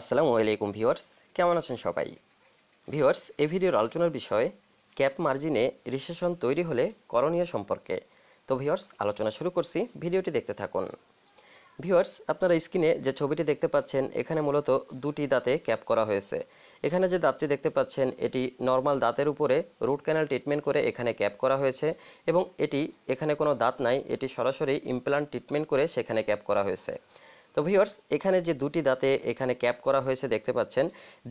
আসসালামু আলাইকুম ভিউয়ার্স কেমন আছেন সবাই ভিউয়ার্স এই ভিডিওর আলোচনার বিষয় ক্যাপ মার্জিনে রিসেশন তৈরি হলে করণীয় সম্পর্কে তো ভিউয়ার্স আলোচনা শুরু করছি ভিডিওটি দেখতে থাকুন ভিউয়ার্স আপনারা স্ক্রিনে যে ছবিটি দেখতে পাচ্ছেন এখানে মূলত দুটি দাঁতে ক্যাপ করা হয়েছে এখানে যে দাঁতটি দেখতে পাচ্ছেন এটি নর্মাল দাঁতের উপরে রুট ক্যানাল ট্রিটমেন্ট করে এখানে ক্যাপ করা হয়েছে এবং এটি এখানে কোনো দাঁত নাই এটি সরাসরি ইমপ্লান্ট ট্রিটমেন্ট করে সেখানে ক্যাপ করা হয়েছে তো ভিওর্স এখানে যে দুটি দাঁতে এখানে ক্যাপ করা হয়েছে দেখতে পাচ্ছেন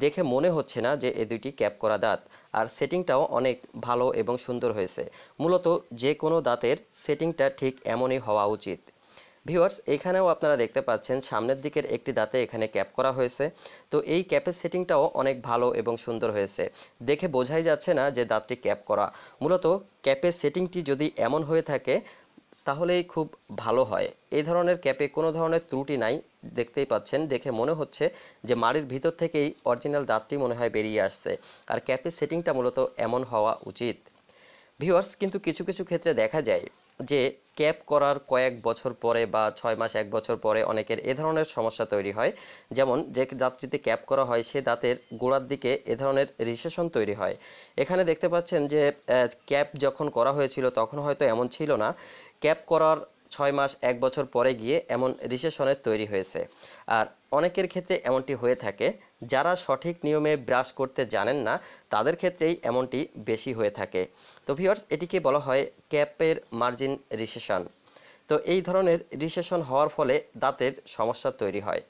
দেখে মনে হচ্ছে না যে এ দুইটি ক্যাপ করা দাঁত আর সেটিংটাও অনেক ভালো এবং সুন্দর হয়েছে মূলত যে কোনো দাঁতের সেটিংটা ঠিক এমনই হওয়া উচিত ভিউয়ার্স এখানেও আপনারা দেখতে পাচ্ছেন সামনের দিকের একটি দাঁতে এখানে ক্যাপ করা হয়েছে তো এই ক্যাপের সেটিংটাও অনেক ভালো এবং সুন্দর হয়েছে দেখে বোঝাই যাচ্ছে না যে দাঁতটি ক্যাপ করা মূলত ক্যাপের সেটিংটি যদি এমন হয়ে থাকে তাহলেই খুব ভালো হয় এই ধরনের ক্যাপে কোনো ধরনের ত্রুটি নাই দেখতেই পাচ্ছেন দেখে মনে হচ্ছে যে মাড়ির ভিতর থেকেই অরিজিনাল দাঁতটি মনে হয় বেরিয়ে আসছে আর ক্যাপের সেটিংটা মূলত এমন হওয়া উচিত ভিউয়ার্স কিন্তু কিছু কিছু ক্ষেত্রে দেখা যায় যে ক্যাপ করার কয়েক বছর পরে বা ছয় মাস এক বছর পরে অনেকের এ ধরনের সমস্যা তৈরি হয় যেমন যে দাঁতটিতে ক্যাপ করা হয় সে দাঁতের গোড়ার দিকে এ ধরনের রিসেশন তৈরি হয় এখানে দেখতে পাচ্ছেন যে ক্যাপ যখন করা হয়েছিল তখন হয়তো এমন ছিল না ক্যাপ করার ছয় মাস এক বছর পরে গিয়ে এমন রিসেশনের তৈরি হয়েছে আর অনেকের ক্ষেত্রে এমনটি হয়ে থাকে যারা সঠিক নিয়মে ব্রাশ করতে জানেন না তাদের ক্ষেত্রেই এমনটি বেশি হয়ে থাকে তো ভিওর্স এটিকে বলা হয় ক্যাপের মার্জিন রিসেশন তো এই ধরনের রিসেশন হওয়ার ফলে দাঁতের সমস্যা তৈরি হয়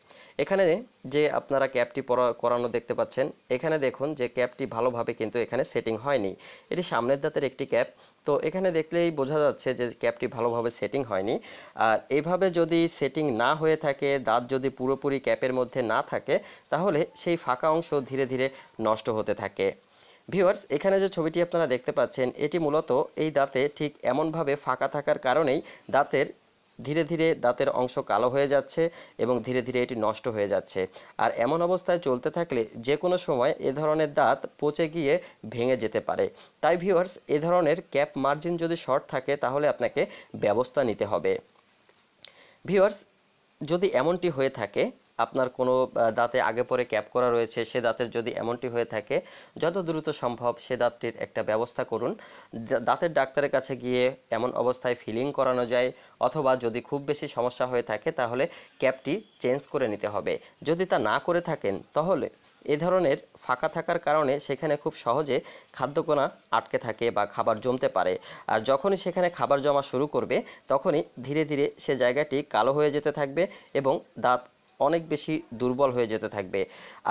এখানে যে আপনারা ক্যাপটি করানো দেখতে পাচ্ছেন এখানে দেখুন যে ক্যাপটি ভালোভাবে কিন্তু এখানে সেটিং হয়নি এটি সামনের দাঁতের একটি ক্যাপ তো এখানে দেখলেই বোঝা যাচ্ছে যে ক্যাপটি ভালোভাবে সেটিং হয়নি আর এভাবে যদি সেটিং না হয়ে থাকে দাঁত যদি পুরোপুরি ক্যাপের মধ্যে না থাকে তাহলে সেই ফাঁকা অংশ ধীরে ধীরে নষ্ট হতে থাকে ভিউয়ার্স এখানে যে ছবিটি আপনারা দেখতে পাচ্ছেন এটি মূলত এই দাঁতে ঠিক এমনভাবে ফাঁকা থাকার কারণেই দাঁতের ধীরে ধীরে দাঁতের অংশ কালো হয়ে যাচ্ছে এবং ধীরে ধীরে এটি নষ্ট হয়ে যাচ্ছে আর এমন অবস্থায় চলতে থাকলে যে কোনো সময় এ ধরনের দাঁত পচে গিয়ে ভেঙে যেতে পারে তাই ভিউয়ার্স এ ধরনের ক্যাপ মার্জিন যদি শর্ট থাকে তাহলে আপনাকে ব্যবস্থা নিতে হবে ভিউয়ার্স যদি এমনটি হয়ে থাকে আপনার কোনো দাঁতে আগে পরে ক্যাপ করা রয়েছে সে দাঁতের যদি এমনটি হয়ে থাকে যত দ্রুত সম্ভব সে দাঁতটির একটা ব্যবস্থা করুন দাঁতের ডাক্তারের কাছে গিয়ে এমন অবস্থায় ফিলিং করানো যায় অথবা যদি খুব বেশি সমস্যা হয়ে থাকে তাহলে ক্যাপটি চেঞ্জ করে নিতে হবে যদি তা না করে থাকেন তাহলে এ ধরনের ফাঁকা থাকার কারণে সেখানে খুব সহজে খাদ্যকোনা আটকে থাকে বা খাবার জমতে পারে আর যখনই সেখানে খাবার জমা শুরু করবে তখনই ধীরে ধীরে সে জায়গাটি কালো হয়ে যেতে থাকবে এবং দাঁত অনেক বেশি দুর্বল হয়ে যেতে থাকবে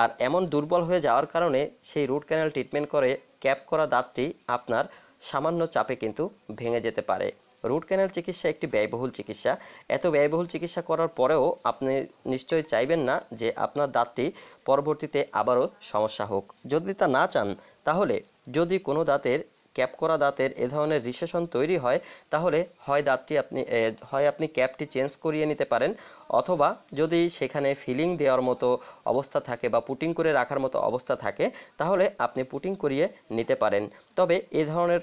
আর এমন দুর্বল হয়ে যাওয়ার কারণে সেই রুট ক্যানাল ট্রিটমেন্ট করে ক্যাপ করা দাঁতটি আপনার সামান্য চাপে কিন্তু ভেঙে যেতে পারে রুট ক্যানাল চিকিৎসা একটি ব্যয়বহুল চিকিৎসা এত ব্যয়বহুল চিকিৎসা করার পরেও আপনি নিশ্চয়ই চাইবেন না যে আপনার দাঁতটি পরবর্তীতে আবারও সমস্যা হোক যদি তা না চান তাহলে যদি কোনো দাঁতের ক্যাপ করা দাঁতের এ ধরনের রিসেশন তৈরি হয় তাহলে হয় দাঁতটি আপনি হয় আপনি ক্যাপটি চেঞ্জ করিয়ে নিতে পারেন অথবা যদি সেখানে ফিলিং দেওয়ার মতো অবস্থা থাকে বা পুটিং করে রাখার মতো অবস্থা থাকে তাহলে আপনি পুটিং করিয়ে নিতে পারেন তবে এ ধরনের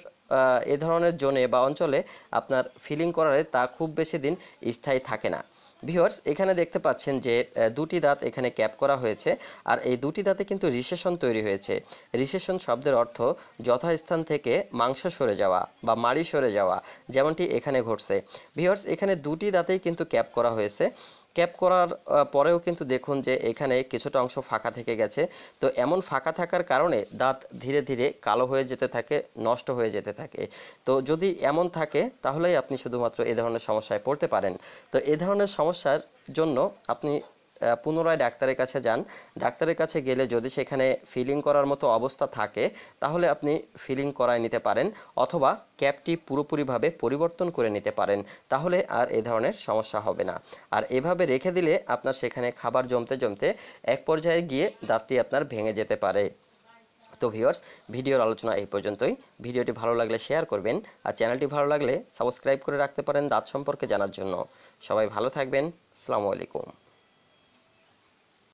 এ ধরনের জোনে বা অঞ্চলে আপনার ফিলিং করার তা খুব বেশি দিন স্থায়ী থাকে না ভিওর্স এখানে দেখতে পাচ্ছেন যে দুটি দাঁত এখানে ক্যাপ করা হয়েছে আর এই দুটি দাঁতে কিন্তু রিসেশন তৈরি হয়েছে রিসেশন শব্দের অর্থ যথাস্থান থেকে মাংস সরে যাওয়া বা মাড়ি সরে যাওয়া যেমনটি এখানে ঘটছে ভিওর্স এখানে দুটি দাঁতেই কিন্তু ক্যাপ করা হয়েছে ক্যাপ করার পরেও কিন্তু দেখুন যে এখানে কিছুটা অংশ ফাঁকা থেকে গেছে তো এমন ফাঁকা থাকার কারণে দাঁত ধীরে ধীরে কালো হয়ে যেতে থাকে নষ্ট হয়ে যেতে থাকে তো যদি এমন থাকে তাহলেই আপনি শুধুমাত্র এ ধরনের সমস্যায় পড়তে পারেন তো এ ধরনের সমস্যার জন্য আপনি পুনরায় ডাক্তারের কাছে যান ডাক্তারের কাছে গেলে যদি সেখানে ফিলিং করার মতো অবস্থা থাকে তাহলে আপনি ফিলিং করায় নিতে পারেন অথবা ক্যাপটি পুরোপুরিভাবে পরিবর্তন করে নিতে পারেন তাহলে আর এ ধরনের সমস্যা হবে না আর এভাবে রেখে দিলে আপনার সেখানে খাবার জমতে জমতে এক পর্যায়ে গিয়ে দাঁতটি আপনার ভেঙে যেতে পারে তো ভিউয়ার্স ভিডিওর আলোচনা এই পর্যন্তই ভিডিওটি ভালো লাগলে শেয়ার করবেন আর চ্যানেলটি ভালো লাগলে সাবস্ক্রাইব করে রাখতে পারেন দাঁত সম্পর্কে জানার জন্য সবাই ভালো থাকবেন আসসালামু আলাইকুম